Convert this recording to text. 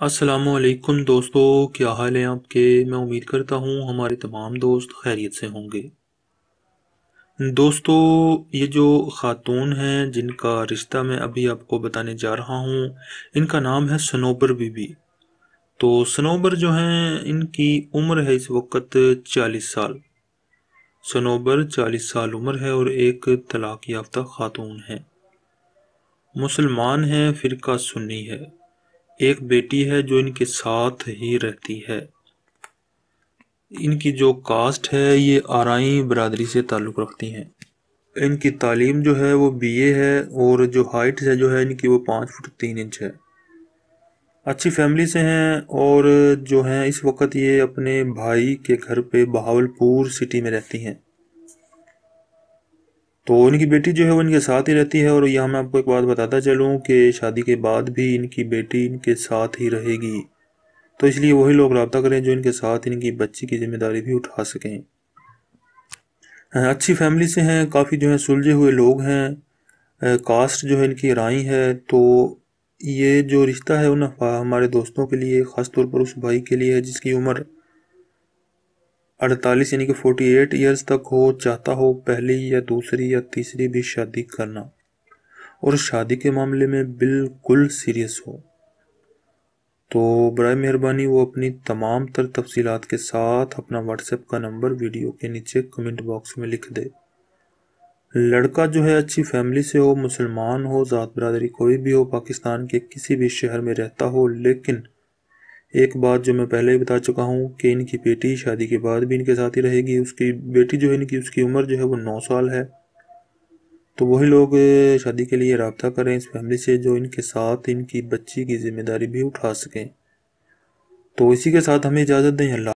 असलकुम दोस्तों क्या हाल है आपके मैं उम्मीद करता हूँ हमारे तमाम दोस्त खैरियत से होंगे दोस्तों ये जो ख़ातून हैं जिनका रिश्ता मैं अभी आपको बताने जा रहा हूँ इनका नाम है सनोबर बीबी तो सनोबर जो हैं इनकी उम्र है इस वक्त चालीस साल सनोबर चालीस साल उम्र है और एक तलाक याफ्ता ख़ातून है मुसलमान है फ़िरका सुन्नी है एक बेटी है जो इनके साथ ही रहती है इनकी जो कास्ट है ये आरई बरदरी से ताल्लुक़ रखती हैं इनकी तालीम जो है वो बीए है और जो हाइट है जो है इनकी वो पाँच फुट तीन इंच है अच्छी फैमिली से हैं और जो हैं इस वक्त ये अपने भाई के घर पे बहावलपुर सिटी में रहती हैं तो इनकी बेटी जो है वो इनके साथ ही रहती है और यहाँ मैं आपको एक बात बताता चलूँ कि शादी के बाद भी इनकी बेटी इनके साथ ही रहेगी तो इसलिए वही लोग रबता करें जो इनके साथ इनकी बच्ची की जिम्मेदारी भी उठा सकें अच्छी फैमिली से हैं काफ़ी जो है सुलझे हुए लोग हैं कास्ट जो है इनकी राई है तो ये जो रिश्ता है उन हमारे दोस्तों के लिए ख़ास तौर पर उस भाई के लिए है जिसकी उम्र अड़तालीस यानी कि फोर्टी एट ईयर्स तक हो चाहता हो पहली या दूसरी या तीसरी भी शादी करना और शादी के मामले में बिल्कुल सीरियस हो तो बर मेहरबानी वो अपनी तमाम तर तफसीत के साथ अपना व्हाट्सएप का नंबर वीडियो के नीचे कमेंट बॉक्स में लिख दे लड़का जो है अच्छी फैमिली से हो मुसलमान हो ज़ात बरदरी कोई भी हो पाकिस्तान के किसी भी शहर में रहता हो लेकिन एक बात जो मैं पहले ही बता चुका हूँ कि इनकी बेटी शादी के बाद भी इनके साथ ही रहेगी उसकी बेटी जो है इनकी उसकी उम्र जो है वो नौ साल है तो वही लोग शादी के लिए रबता करें इस फैमिली से जो इनके साथ इनकी बच्ची की ज़िम्मेदारी भी उठा सकें तो इसी के साथ हमें इजाज़त दें अल्लाह